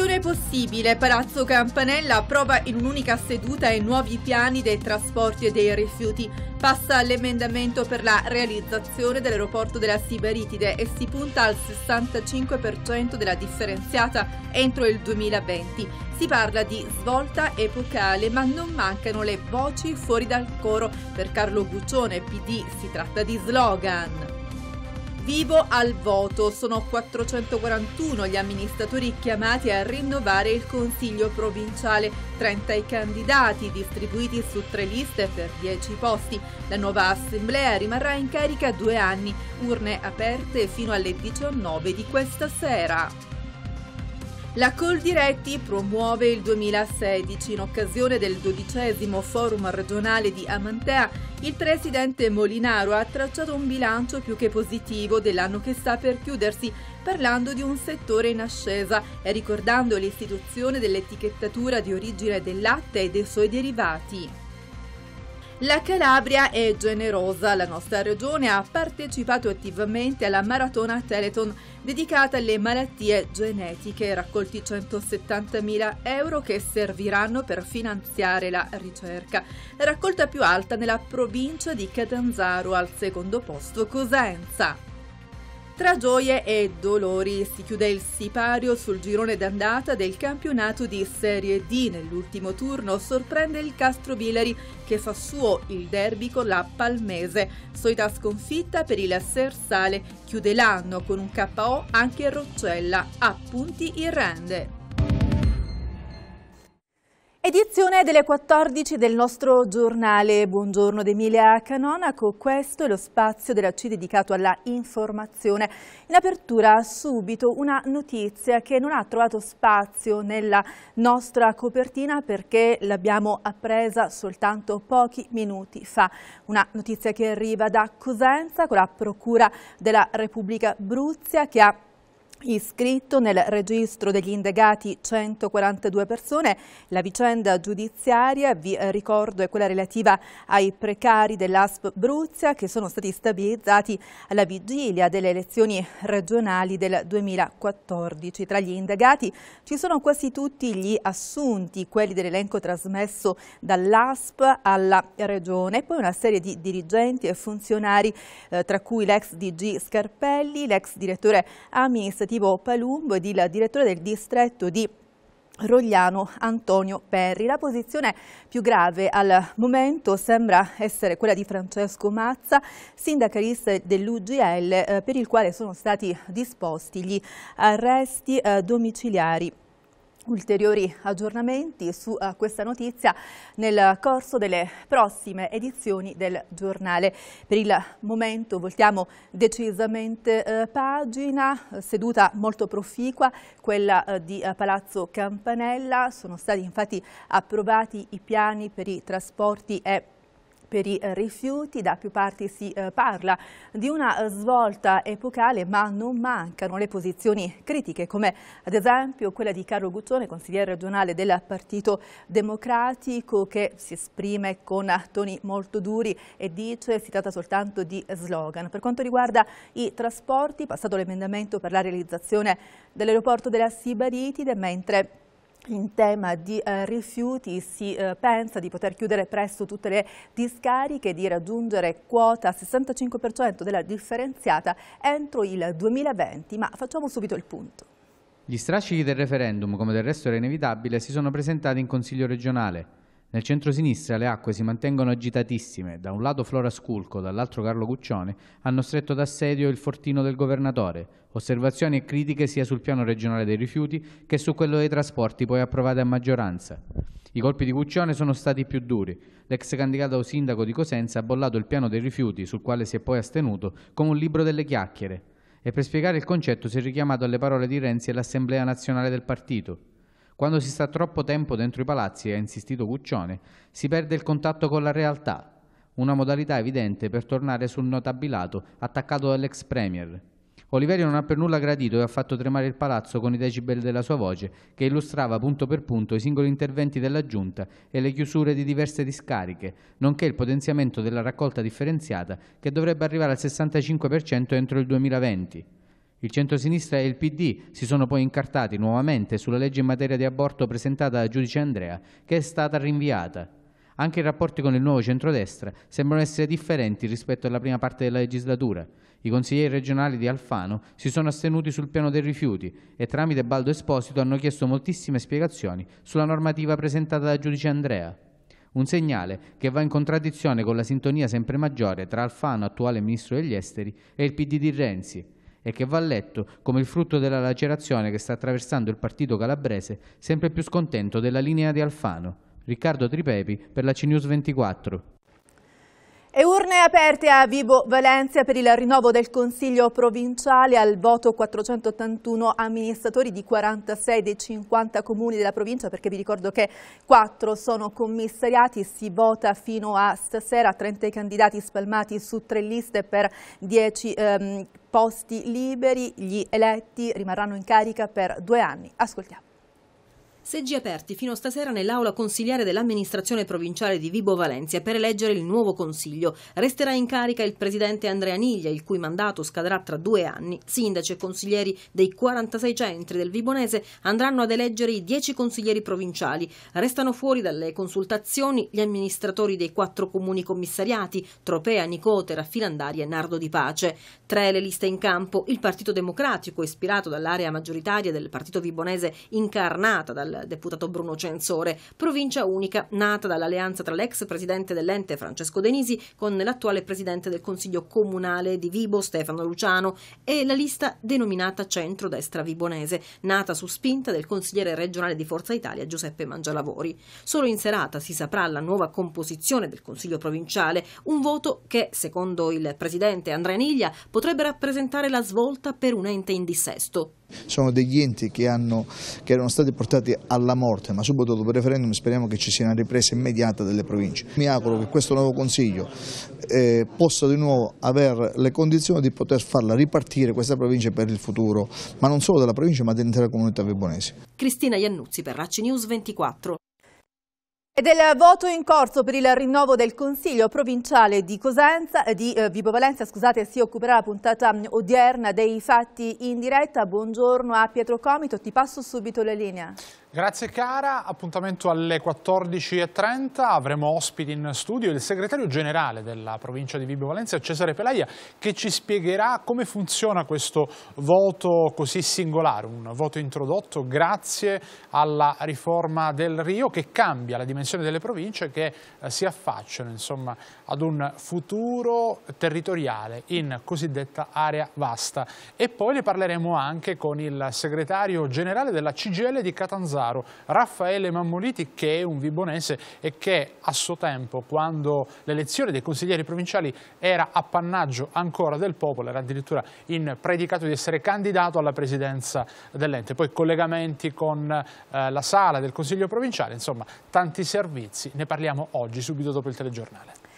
soluzione possibile. Palazzo Campanella approva in un'unica seduta i nuovi piani dei trasporti e dei rifiuti. Passa l'emendamento per la realizzazione dell'aeroporto della Sibaritide e si punta al 65% della differenziata entro il 2020. Si parla di svolta epocale, ma non mancano le voci fuori dal coro. Per Carlo Guccione, PD, si tratta di slogan vivo al voto. Sono 441 gli amministratori chiamati a rinnovare il Consiglio provinciale, 30 i candidati distribuiti su tre liste per 10 posti. La nuova assemblea rimarrà in carica due anni, urne aperte fino alle 19 di questa sera. La Coldiretti promuove il 2016 in occasione del dodicesimo forum regionale di Amantea. Il presidente Molinaro ha tracciato un bilancio più che positivo dell'anno che sta per chiudersi, parlando di un settore in ascesa e ricordando l'istituzione dell'etichettatura di origine del latte e dei suoi derivati. La Calabria è generosa, la nostra regione ha partecipato attivamente alla maratona Teleton dedicata alle malattie genetiche, raccolti 170.000 euro che serviranno per finanziare la ricerca. La raccolta più alta nella provincia di Catanzaro, al secondo posto Cosenza. Tra gioie e dolori si chiude il sipario sul girone d'andata del campionato di Serie D. Nell'ultimo turno sorprende il Castro Vilari che fa suo il derby con la Palmese. Solita sconfitta per il Sersale chiude l'anno con un KO anche Roccella a punti in rende. Edizione delle 14 del nostro giornale Buongiorno Emilia Canonaco, questo è lo spazio della C dedicato alla informazione. In apertura subito una notizia che non ha trovato spazio nella nostra copertina perché l'abbiamo appresa soltanto pochi minuti fa. Una notizia che arriva da Cosenza con la Procura della Repubblica Bruzia che ha Iscritto nel registro degli indagati 142 persone, la vicenda giudiziaria, vi eh, ricordo, è quella relativa ai precari dell'ASP Bruzia che sono stati stabilizzati alla vigilia delle elezioni regionali del 2014. Tra gli indagati ci sono quasi tutti gli assunti, quelli dell'elenco trasmesso dall'ASP alla Regione, e poi una serie di dirigenti e funzionari, eh, tra cui l'ex DG Scarpelli, l'ex direttore amministrativo amministrativo Palumbo ed il direttore del distretto di Rogliano Antonio Perri. La posizione più grave al momento sembra essere quella di Francesco Mazza, sindacalista dell'UGL, eh, per il quale sono stati disposti gli arresti eh, domiciliari Ulteriori aggiornamenti su eh, questa notizia nel corso delle prossime edizioni del giornale. Per il momento voltiamo decisamente eh, pagina, eh, seduta molto proficua, quella eh, di Palazzo Campanella. Sono stati infatti approvati i piani per i trasporti e per i eh, rifiuti. Da più parti si eh, parla di una eh, svolta epocale, ma non mancano le posizioni critiche, come ad esempio quella di Carlo Guzzone, consigliere regionale del Partito Democratico, che si esprime con toni molto duri e dice si tratta soltanto di slogan. Per quanto riguarda i trasporti, passato l'emendamento per la realizzazione dell'aeroporto della Sibaritide, mentre in tema di eh, rifiuti si eh, pensa di poter chiudere presto tutte le discariche e di raggiungere quota 65% della differenziata entro il 2020, ma facciamo subito il punto. Gli strascichi del referendum, come del resto era inevitabile, si sono presentati in Consiglio regionale. Nel centro-sinistra le acque si mantengono agitatissime, da un lato Flora Sculco, dall'altro Carlo Guccione, hanno stretto d'assedio il fortino del governatore. Osservazioni e critiche sia sul piano regionale dei rifiuti che su quello dei trasporti poi approvate a maggioranza. I colpi di Guccione sono stati più duri. L'ex candidato sindaco di Cosenza ha bollato il piano dei rifiuti, sul quale si è poi astenuto, come un libro delle chiacchiere. E per spiegare il concetto si è richiamato alle parole di Renzi e all'Assemblea nazionale del partito. Quando si sta troppo tempo dentro i palazzi, ha insistito Guccione, si perde il contatto con la realtà, una modalità evidente per tornare sul notabilato attaccato dall'ex premier. Oliverio non ha per nulla gradito e ha fatto tremare il palazzo con i decibel della sua voce, che illustrava punto per punto i singoli interventi della Giunta e le chiusure di diverse discariche, nonché il potenziamento della raccolta differenziata che dovrebbe arrivare al 65% entro il 2020. Il centrosinistra e il PD si sono poi incartati nuovamente sulla legge in materia di aborto presentata da giudice Andrea, che è stata rinviata. Anche i rapporti con il nuovo centrodestra sembrano essere differenti rispetto alla prima parte della legislatura. I consiglieri regionali di Alfano si sono astenuti sul piano dei rifiuti e tramite Baldo Esposito hanno chiesto moltissime spiegazioni sulla normativa presentata da giudice Andrea. Un segnale che va in contraddizione con la sintonia sempre maggiore tra Alfano, attuale ministro degli esteri, e il PD di Renzi, e che va letto come il frutto della lacerazione che sta attraversando il partito calabrese, sempre più scontento della linea di Alfano. Riccardo Tripepi per la CNews 24. E urne aperte a Vibo Valencia per il rinnovo del Consiglio provinciale al voto 481 amministratori di 46 dei 50 comuni della provincia perché vi ricordo che 4 sono commissariati, si vota fino a stasera 30 candidati spalmati su tre liste per 10 ehm, posti liberi, gli eletti rimarranno in carica per due anni. Ascoltiamo. Seggi aperti fino stasera nell'aula consigliare dell'amministrazione provinciale di Vibo Valencia per eleggere il nuovo consiglio. Resterà in carica il presidente Andrea Niglia, il cui mandato scadrà tra due anni. Sindaci e consiglieri dei 46 centri del Vibonese andranno ad eleggere i 10 consiglieri provinciali. Restano fuori dalle consultazioni gli amministratori dei quattro comuni commissariati, Tropea, Nicote, Filandaria e Nardo di Pace. Tra le liste in campo, il Partito Democratico, ispirato dall'area maggioritaria del partito vibonese incarnata dal deputato Bruno Censore, provincia unica nata dall'alleanza tra l'ex presidente dell'ente Francesco Denisi con l'attuale presidente del Consiglio Comunale di Vibo Stefano Luciano e la lista denominata Centrodestra Vibonese, nata su spinta del consigliere regionale di Forza Italia Giuseppe Mangialavori. Solo in serata si saprà la nuova composizione del Consiglio provinciale, un voto che, secondo il presidente Andrea Niglia, potrebbe rappresentare la svolta per un ente in dissesto. Sono degli enti che, hanno, che erano stati portati alla morte, ma subito dopo il referendum speriamo che ci sia una ripresa immediata delle province. Mi auguro che questo nuovo Consiglio eh, possa di nuovo avere le condizioni di poter farla ripartire questa provincia per il futuro, ma non solo della provincia ma dell'intera comunità vibonese. Cristina Iannuzzi per Racci News 24. E del voto in corso per il rinnovo del Consiglio provinciale di, Cosenza, eh, di eh, Vibo Valenza, scusate, si occuperà la puntata mm, odierna dei fatti in diretta. Buongiorno a Pietro Comito, ti passo subito la linea. Grazie cara, appuntamento alle 14.30, avremo ospiti in studio il segretario generale della provincia di Vibo Valencia, Cesare Pelaia, che ci spiegherà come funziona questo voto così singolare, un voto introdotto grazie alla riforma del Rio che cambia la dimensione delle province che eh, si affacciano insomma, ad un futuro territoriale in cosiddetta area vasta. E poi ne parleremo anche con il segretario generale della CGL di Catanzaro Pesaro, Raffaele Mammoliti che è un vibonese e che a suo tempo quando l'elezione dei consiglieri provinciali era appannaggio ancora del popolo, era addirittura in predicato di essere candidato alla presidenza dell'ente, poi collegamenti con eh, la sala del Consiglio provinciale, insomma tanti servizi, ne parliamo oggi subito dopo il telegiornale.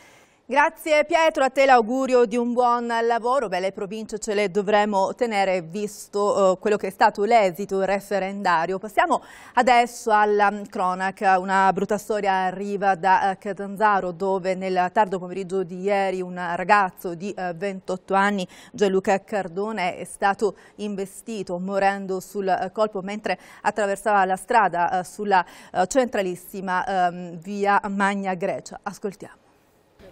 Grazie Pietro, a te l'augurio di un buon lavoro. Beh, le province ce le dovremo tenere visto eh, quello che è stato l'esito referendario. Passiamo adesso alla cronaca. Una brutta storia arriva da eh, Catanzaro dove nel tardo pomeriggio di ieri un ragazzo di uh, eh, 28 anni, Gianluca Cardone, è stato investito morendo sul uh, colpo mentre attraversava la strada sulla centralissima ehm, via Magna Grecia. Ascoltiamo.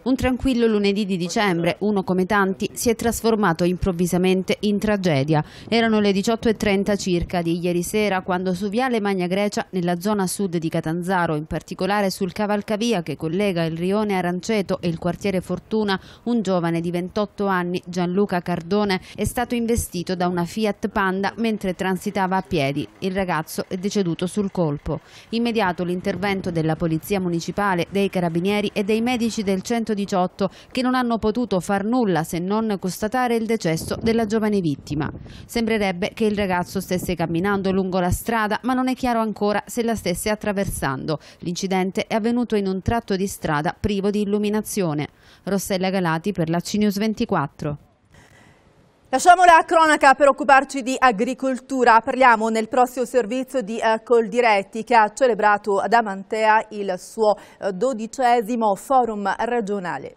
Un tranquillo lunedì di dicembre, uno come tanti, si è trasformato improvvisamente in tragedia. Erano le 18.30 circa di ieri sera quando su Viale Magna Grecia, nella zona sud di Catanzaro, in particolare sul cavalcavia che collega il rione Aranceto e il quartiere Fortuna, un giovane di 28 anni, Gianluca Cardone, è stato investito da una Fiat Panda mentre transitava a piedi. Il ragazzo è deceduto sul colpo. Immediato l'intervento della Polizia Municipale, dei Carabinieri e dei medici del centro 118 che non hanno potuto far nulla se non constatare il decesso della giovane vittima. Sembrerebbe che il ragazzo stesse camminando lungo la strada ma non è chiaro ancora se la stesse attraversando. L'incidente è avvenuto in un tratto di strada privo di illuminazione. Rossella Galati per la CNews 24. Lasciamo la cronaca per occuparci di agricoltura. Parliamo nel prossimo servizio di eh, Coldiretti che ha celebrato ad Amantea il suo eh, dodicesimo forum regionale.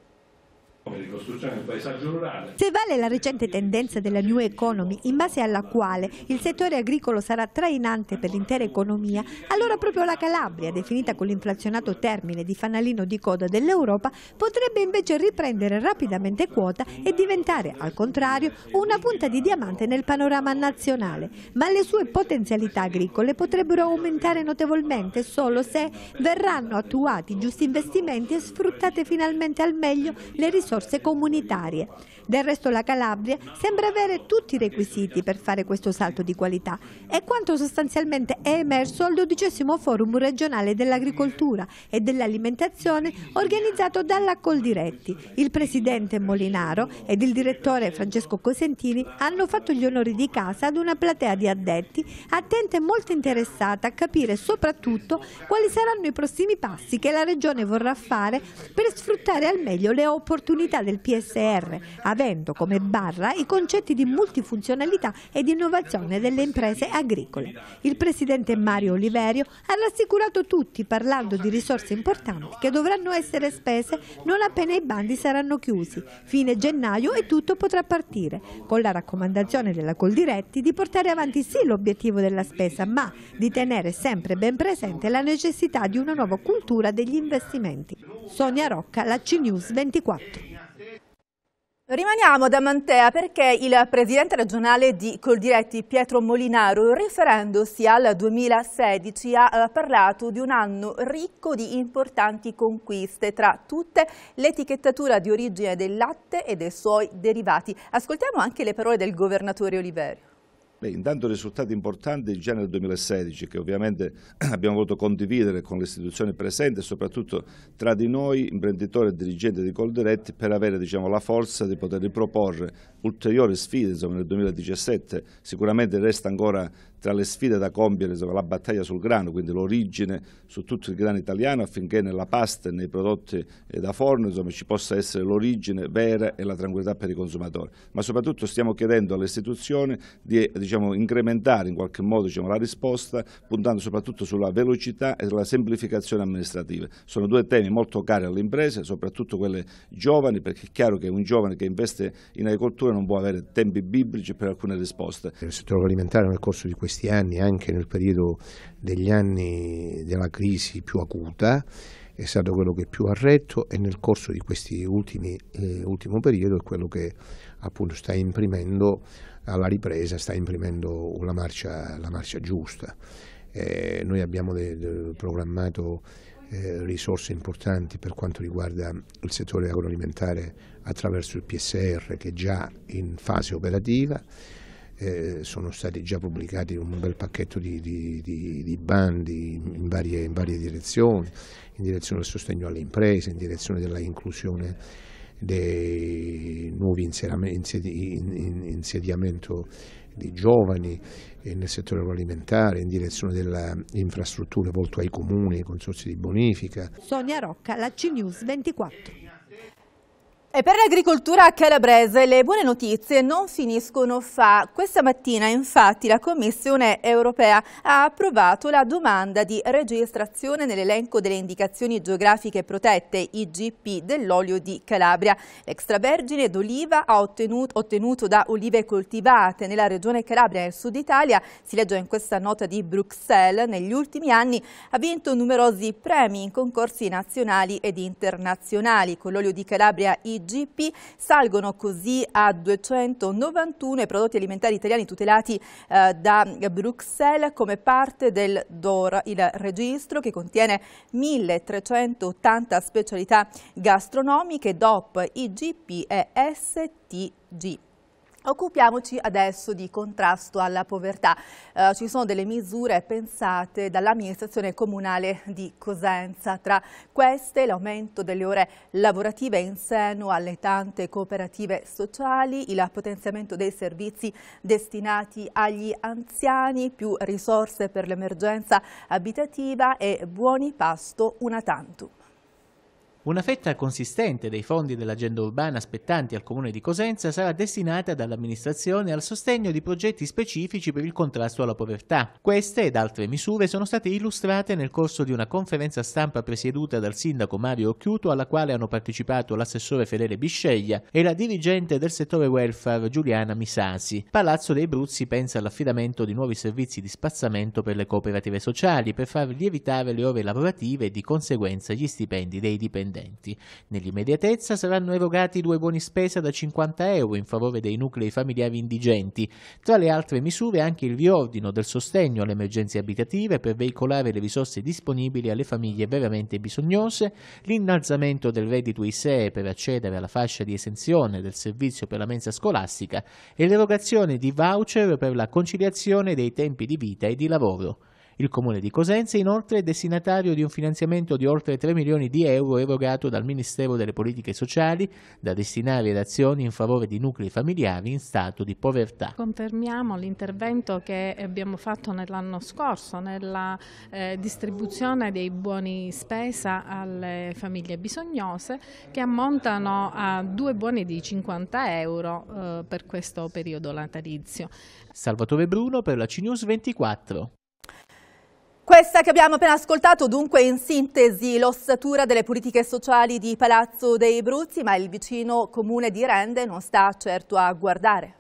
Se vale la recente tendenza della New Economy, in base alla quale il settore agricolo sarà trainante per l'intera economia, allora proprio la Calabria, definita con l'inflazionato termine di fanalino di coda dell'Europa, potrebbe invece riprendere rapidamente quota e diventare, al contrario, una punta di diamante nel panorama nazionale. Ma le sue potenzialità agricole potrebbero aumentare notevolmente solo se verranno attuati giusti investimenti e sfruttate finalmente al meglio le risorse risorse comunitarie. Del resto la Calabria sembra avere tutti i requisiti per fare questo salto di qualità. È quanto sostanzialmente è emerso al dodicesimo forum regionale dell'agricoltura e dell'alimentazione organizzato dalla Coldiretti. Il presidente Molinaro ed il direttore Francesco Cosentini hanno fatto gli onori di casa ad una platea di addetti attenta e molto interessata a capire soprattutto quali saranno i prossimi passi che la Regione vorrà fare per sfruttare al meglio le opportunità funzionalità del PSR, avendo come barra i concetti di multifunzionalità ed innovazione delle imprese agricole. Il presidente Mario Oliverio ha rassicurato tutti parlando di risorse importanti che dovranno essere spese non appena i bandi saranno chiusi. Fine gennaio e tutto potrà partire, con la raccomandazione della Coldiretti di portare avanti sì l'obiettivo della spesa, ma di tenere sempre ben presente la necessità di una nuova cultura degli investimenti. Sonia Rocca, la CNews 24. Rimaniamo ad Amantea perché il presidente regionale di Coldiretti, Pietro Molinaro, riferendosi al 2016, ha eh, parlato di un anno ricco di importanti conquiste, tra tutte l'etichettatura di origine del latte e dei suoi derivati. Ascoltiamo anche le parole del governatore Oliverio. Beh, intanto risultati importanti già nel 2016 che ovviamente abbiamo voluto condividere con le istituzioni presenti e soprattutto tra di noi imprenditori e dirigenti di Coldiretti per avere diciamo, la forza di poter riproporre ulteriori sfide insomma, nel 2017 sicuramente resta ancora tra le sfide da compiere la battaglia sul grano, quindi l'origine su tutto il grano italiano affinché nella pasta e nei prodotti eh, da forno insomma, ci possa essere l'origine vera e la tranquillità per i consumatori. Ma soprattutto stiamo chiedendo alle istituzioni di diciamo, incrementare in qualche modo diciamo, la risposta puntando soprattutto sulla velocità e sulla semplificazione amministrativa. Sono due temi molto cari alle imprese, soprattutto quelle giovani, perché è chiaro che un giovane che investe in agricoltura non può avere tempi biblici per alcune risposte. Il settore alimentare nel corso di questi questi anni, anche nel periodo degli anni della crisi più acuta, è stato quello che più ha retto e nel corso di questo eh, ultimo periodo è quello che appunto sta imprimendo alla ripresa, sta imprimendo la marcia, la marcia giusta. Eh, noi abbiamo de, de, programmato eh, risorse importanti per quanto riguarda il settore agroalimentare attraverso il PSR che è già in fase operativa eh, sono stati già pubblicati un bel pacchetto di, di, di, di bandi in varie, in varie, direzioni, in direzione del sostegno alle imprese, in direzione dell'inclusione dei nuovi insedi, insediamento di giovani eh, nel settore agroalimentare, in direzione delle infrastrutture volto ai comuni, ai consorsi di bonifica. Sonia Rocca, la CNews 24. E per l'agricoltura calabrese le buone notizie non finiscono fa. Questa mattina infatti la Commissione europea ha approvato la domanda di registrazione nell'elenco delle indicazioni geografiche protette IGP dell'olio di Calabria. L'extravergine d'oliva ottenuto, ottenuto da olive coltivate nella regione Calabria nel sud Italia, si legge in questa nota di Bruxelles, negli ultimi anni ha vinto numerosi premi in concorsi nazionali ed internazionali. Con l'olio di Calabria IGP GP. Salgono così a 291 i prodotti alimentari italiani tutelati eh, da Bruxelles come parte del DOR, il registro che contiene 1380 specialità gastronomiche DOP, IGP e STG. Occupiamoci adesso di contrasto alla povertà. Eh, ci sono delle misure pensate dall'amministrazione comunale di Cosenza, tra queste l'aumento delle ore lavorative in seno alle tante cooperative sociali, il potenziamento dei servizi destinati agli anziani, più risorse per l'emergenza abitativa e buoni pasto una tantum. Una fetta consistente dei fondi dell'agenda urbana spettanti al comune di Cosenza sarà destinata dall'amministrazione al sostegno di progetti specifici per il contrasto alla povertà. Queste ed altre misure sono state illustrate nel corso di una conferenza stampa presieduta dal sindaco Mario Occhiuto alla quale hanno partecipato l'assessore Fedele Bisceglia e la dirigente del settore welfare Giuliana Misasi. Palazzo dei Bruzzi pensa all'affidamento di nuovi servizi di spazzamento per le cooperative sociali per far lievitare le ore lavorative e di conseguenza gli stipendi dei dipendenti dipendenti. Nell'immediatezza saranno erogati due buoni spesa da 50 euro in favore dei nuclei familiari indigenti. Tra le altre misure anche il riordino del sostegno alle emergenze abitative per veicolare le risorse disponibili alle famiglie veramente bisognose, l'innalzamento del reddito ISEE per accedere alla fascia di esenzione del servizio per la mensa scolastica e l'erogazione di voucher per la conciliazione dei tempi di vita e di lavoro. Il comune di Cosenza inoltre è destinatario di un finanziamento di oltre 3 milioni di euro erogato dal Ministero delle Politiche Sociali da destinare ad azioni in favore di nuclei familiari in stato di povertà. Confermiamo l'intervento che abbiamo fatto nell'anno scorso nella eh, distribuzione dei buoni spesa alle famiglie bisognose che ammontano a due buoni di 50 euro eh, per questo periodo natalizio. Salvatore Bruno per la CNews 24. Questa che abbiamo appena ascoltato dunque in sintesi l'ossatura delle politiche sociali di Palazzo dei Bruzzi, ma il vicino comune di Rende non sta certo a guardare.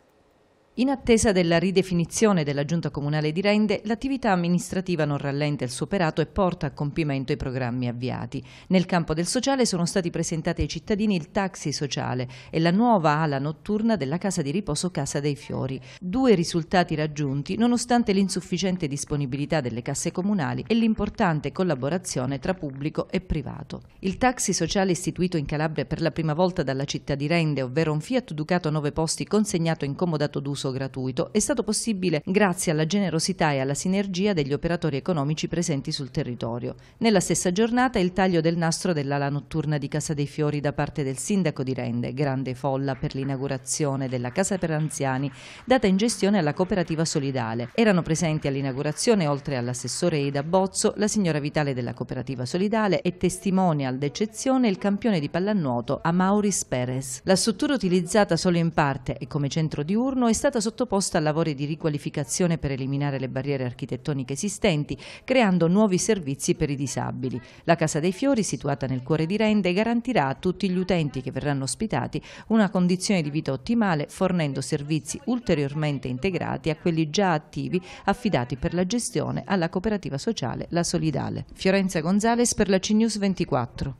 In attesa della ridefinizione della Giunta Comunale di Rende, l'attività amministrativa non rallenta il suo operato e porta a compimento i programmi avviati. Nel campo del sociale sono stati presentati ai cittadini il taxi sociale e la nuova ala notturna della casa di riposo Casa dei Fiori. Due risultati raggiunti nonostante l'insufficiente disponibilità delle casse comunali e l'importante collaborazione tra pubblico e privato. Il taxi sociale istituito in Calabria per la prima volta dalla città di Rende, ovvero un Fiat Ducato a 9 posti consegnato in comodato d'uso uso gratuito è stato possibile grazie alla generosità e alla sinergia degli operatori economici presenti sul territorio. Nella stessa giornata il taglio del nastro dell'ala notturna di Casa dei Fiori da parte del sindaco di Rende, grande folla per l'inaugurazione della Casa per Anziani, data in gestione alla cooperativa solidale. Erano presenti all'inaugurazione, oltre all'assessore Ida Bozzo, la signora Vitale della cooperativa solidale e testimonial d'eccezione il campione di pallanuoto Amauris Perez. La struttura utilizzata solo in parte e come centro diurno è stata stata sottoposta a lavori di riqualificazione per eliminare le barriere architettoniche esistenti, creando nuovi servizi per i disabili. La Casa dei Fiori, situata nel cuore di Rende, garantirà a tutti gli utenti che verranno ospitati una condizione di vita ottimale, fornendo servizi ulteriormente integrati a quelli già attivi affidati per la gestione alla cooperativa sociale La Solidale. Fiorenza Gonzales per la CNews 24.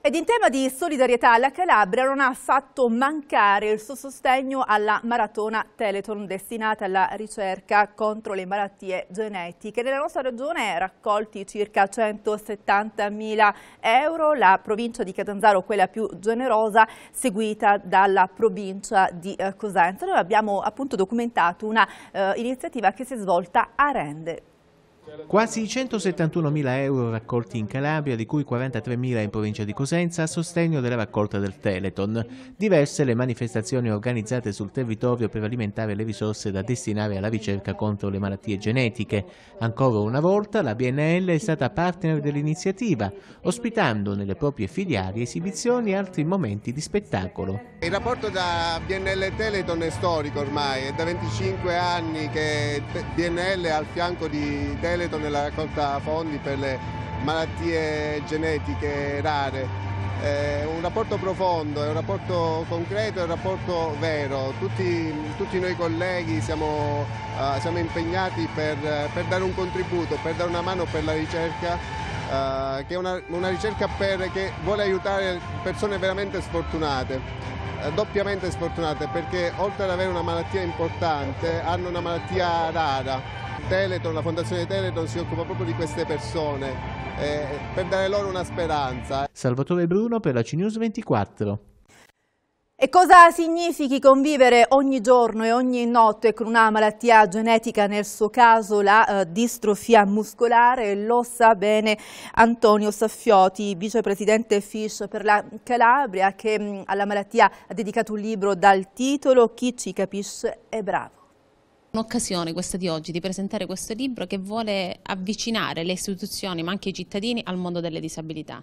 Ed in tema di solidarietà la Calabria non ha fatto mancare il suo sostegno alla maratona Teleton destinata alla ricerca contro le malattie genetiche. Nella nostra regione raccolti circa 170.000 euro, la provincia di Catanzaro quella più generosa seguita dalla provincia di eh, Cosenza. Noi abbiamo appunto documentato una eh, iniziativa che si è svolta a Rende. Quasi 171.000 euro raccolti in Calabria, di cui 43.000 in provincia di Cosenza, a sostegno della raccolta del Teleton. Diverse le manifestazioni organizzate sul territorio per alimentare le risorse da destinare alla ricerca contro le malattie genetiche. Ancora una volta la BNL è stata partner dell'iniziativa, ospitando nelle proprie filiali esibizioni e altri momenti di spettacolo. Il rapporto tra BNL e Teleton è storico ormai, è da 25 anni che BNL è al fianco di Teleton Veleto nella raccolta fondi per le malattie genetiche rare. È eh, un rapporto profondo, è un rapporto concreto, è un rapporto vero. Tutti, tutti noi colleghi siamo, uh, siamo impegnati per, per, dare un contributo, per dare una mano per la ricerca, uh, che è una, una ricerca per, che vuole aiutare persone veramente sfortunate doppiamente sfortunate perché oltre ad avere una malattia importante hanno una malattia rara Teleton, la Fondazione Teleton si occupa proprio di queste persone eh, per dare loro una speranza. Salvatore Bruno per la CNews 24. E cosa significhi convivere ogni giorno e ogni notte con una malattia genetica, nel suo caso la eh, distrofia muscolare? Lo sa bene Antonio Saffioti, vicepresidente Fish per la Calabria, che mh, mm, alla malattia ha dedicato un libro dal titolo Chi ci capisce è bravo. Un'occasione questa di oggi di presentare questo libro che vuole avvicinare le istituzioni ma anche i cittadini al mondo delle disabilità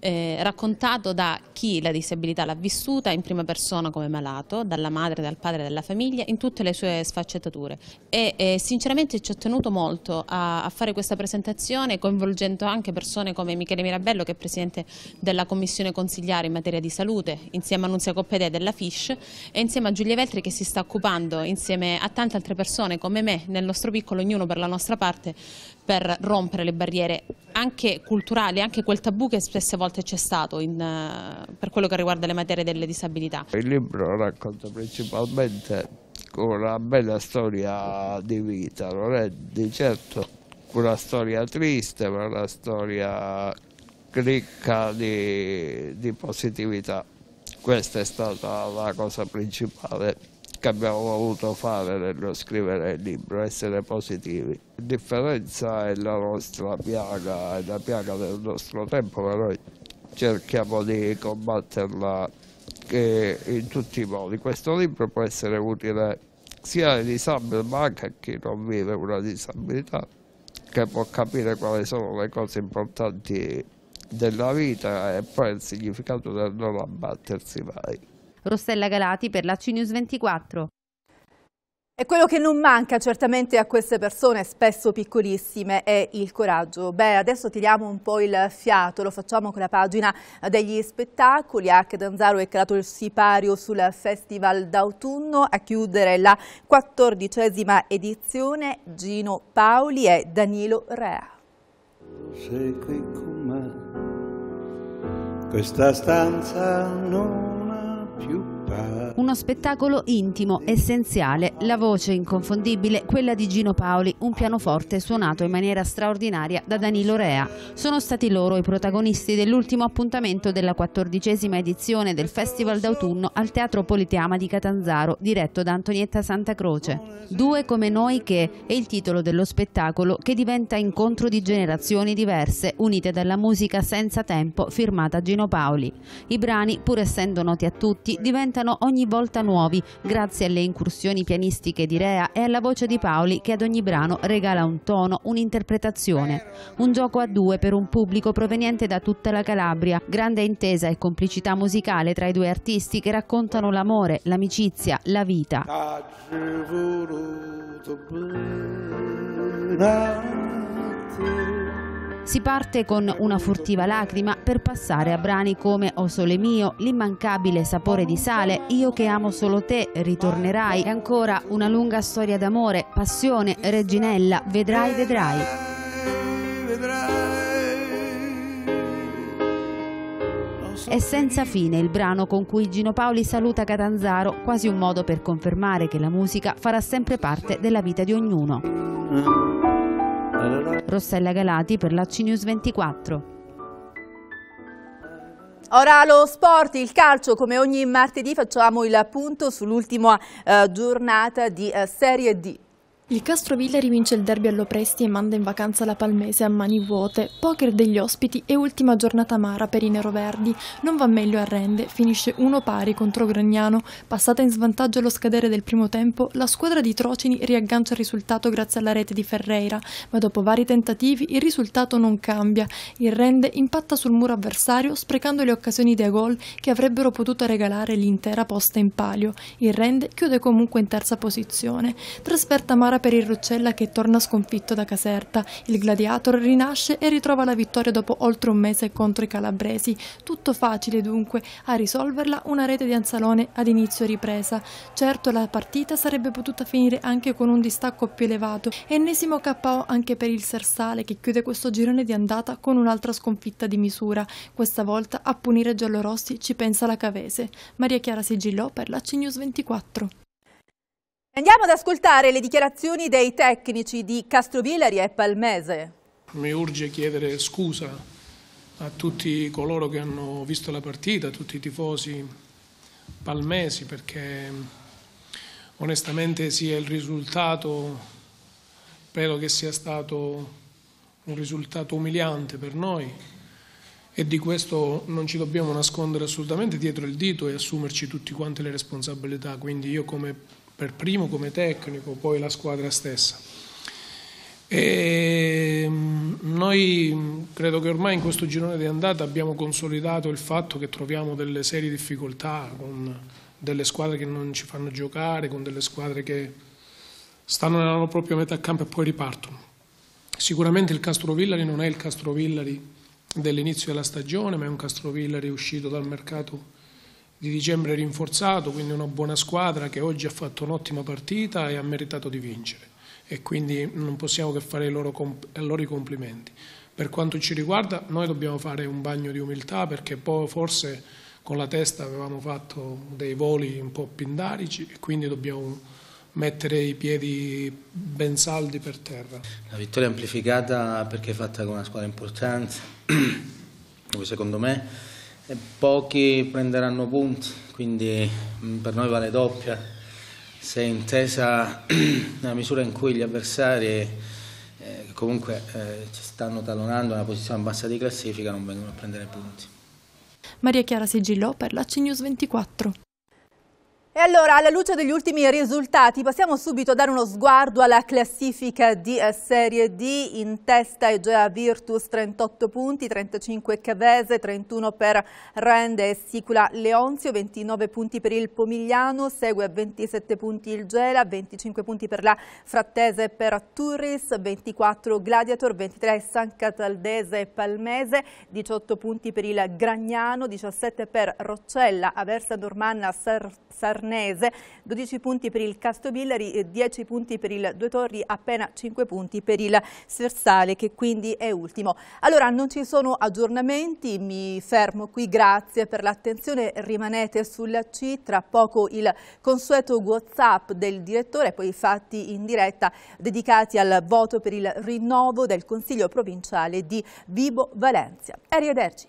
eh, raccontato da chi la disabilità l'ha vissuta in prima persona come malato, dalla madre, dal padre, dalla famiglia, in tutte le sue sfaccettature. E eh, sinceramente ci ho tenuto molto a, a, fare questa presentazione coinvolgendo anche persone come Michele Mirabello che è Presidente della Commissione Consigliare in materia di salute, insieme a Nunzia Coppedè della FISH e insieme a Giulia Veltri che si sta occupando insieme a tante altre persone come me nel nostro piccolo, ognuno per la nostra parte, per rompere le barriere anche culturali, anche quel tabù che spesse volte c'è stato in, eh, per quello che riguarda le materie delle disabilità. Il libro racconta principalmente una bella storia di vita, non è di certo una storia triste, ma una storia ricca di, di positività. Questa è stata la cosa principale che abbiamo voluto fare nello scrivere il libro, essere positivi. La differenza è la nostra piaga, è la piaga del nostro tempo, ma noi cerchiamo di combatterla eh, in tutti i modi. Questo libro può essere utile sia ai disabili ma anche a chi non vive una disabilità, che può capire quali sono le cose importanti della vita e poi il significato del non abbattersi mai. Rossella Galati per la CNews 24. E quello che non manca certamente a queste persone, spesso piccolissime, è il coraggio. Beh, adesso tiriamo un po' il fiato, lo facciamo con la pagina degli spettacoli. A Catanzaro è creato il sipario sul Festival d'autunno. A chiudere la quattordicesima edizione, Gino Paoli e Danilo Rea. Sei qui con me, questa stanza non you. Uno spettacolo intimo, essenziale, la voce inconfondibile, quella di Gino Paoli, un pianoforte suonato in maniera straordinaria da Danilo Rea. Sono stati loro i protagonisti dell'ultimo appuntamento della quattordicesima edizione del Festival d'autunno al Teatro Politeama di Catanzaro, diretto da Antonietta Santa Croce. Due come noi che è il titolo dello spettacolo che diventa incontro di generazioni diverse, unite dalla musica senza tempo firmata Gino Paoli. I brani, pur essendo noti a tutti, diventano ogni ogni volta nuovi, grazie alle incursioni pianistiche di Rea e alla voce di Paoli che ad ogni brano regala un tono, un'interpretazione. Un gioco a due per un pubblico proveniente da tutta la Calabria, grande intesa e complicità musicale tra i due artisti che raccontano l'amore, l'amicizia, la vita. Agevoluto si parte con una furtiva lacrima per passare a brani come O oh sole mio, l'immancabile sapore di sale, Io che amo solo te, ritornerai e ancora una lunga storia d'amore, passione, reginella, vedrai, vedrai. È senza fine il brano con cui Gino Paoli saluta Catanzaro, quasi un modo per confermare che la musica farà sempre parte della vita di ognuno. Rossella Galati per la CNews 24. Ora lo sport, il calcio, come ogni martedì facciamo il punto sull'ultima eh, giornata di eh, Serie D. Il Castrovilla rivince il derby all'Opresti e manda in vacanza la Palmese a mani vuote. Poker degli ospiti e ultima giornata amara per i neroverdi. Non va meglio a Rende, finisce uno pari contro Gragnano. Passata in svantaggio allo scadere del primo tempo, la squadra di Trocini riaggancia il risultato grazie alla rete di Ferreira, ma dopo vari tentativi il risultato non cambia. Il Rende impatta sul muro avversario sprecando le occasioni da gol che avrebbero potuto regalare l'intera posta in palio. Il Rende chiude comunque in terza posizione. Trasferta amara per il Roccella che torna sconfitto da Caserta. Il Gladiator rinasce e ritrova la vittoria dopo oltre un mese contro i calabresi. Tutto facile dunque, a risolverla una rete di Anzalone ad inizio ripresa. Certo la partita sarebbe potuta finire anche con un distacco più elevato, ennesimo KO anche per il Sersale che chiude questo girone di andata con un'altra sconfitta di misura. Questa volta a punire giallorossi ci pensa la Cavese. Maria Chiara sigillò per la CNews 24. Andiamo ad ascoltare le dichiarazioni dei tecnici di Castrovillari e Palmese. Mi urge chiedere scusa a tutti coloro che hanno visto la partita, a tutti i tifosi palmesi, perché onestamente sia il risultato, credo che sia stato un risultato umiliante per noi e di questo non ci dobbiamo nascondere assolutamente dietro il dito e assumerci tutti quanti le responsabilità. Quindi io come per primo come tecnico, poi la squadra stessa. E mm, noi credo che ormai in questo girone di andata abbiamo consolidato il fatto che troviamo delle serie difficoltà con delle squadre che non ci fanno giocare, con delle squadre che stanno nella loro propria metà campo e poi ripartono. Sicuramente il Castrovillari non è il Castrovillari dell'inizio della stagione, ma è un Castrovillari uscito dal mercato di dicembre rinforzato, quindi una buona squadra che oggi ha fatto un'ottima partita e ha meritato di vincere e quindi non possiamo che fare i loro, i loro complimenti. Per quanto ci riguarda noi dobbiamo fare un bagno di umiltà perché poi forse con la testa avevamo fatto dei voli un po' pindarici e quindi dobbiamo mettere i piedi ben saldi per terra. La vittoria amplificata perché è fatta con una squadra importante, secondo me pochi prenderanno punti, quindi mm, per noi vale doppia. Se intesa nella misura in cui gli avversari eh, comunque eh, ci stanno talonando una posizione bassa di classifica non vengono a prendere punti. Maria Chiara Sigillò per la CNews 24. E allora, alla luce degli ultimi risultati, passiamo subito a dare uno sguardo alla classifica di eh, Serie D. In testa Egea Virtus 38 punti, 35 Cavese, 31 per Rende e Sicula Leonzio, 29 punti per il Pomigliano, segue a 27 punti il Gela, 25 punti per la Frattese e per Turris, 24 Gladiator, 23 San Cataldese e Palmese, 18 punti per il Gragnano, 17 per Roccella, Aversa Normanna, Sartese, Farnese, 12 punti per il Castobillari, 10 eh, punti per il Due Torri, appena 5 punti per il Sersale che quindi è ultimo. Allora non ci sono aggiornamenti, mi fermo qui, grazie per l'attenzione, rimanete sulla C, tra poco il consueto Whatsapp del direttore, poi fatti in diretta dedicati al voto per il rinnovo del Consiglio provinciale di Vibo Valencia. Arrivederci.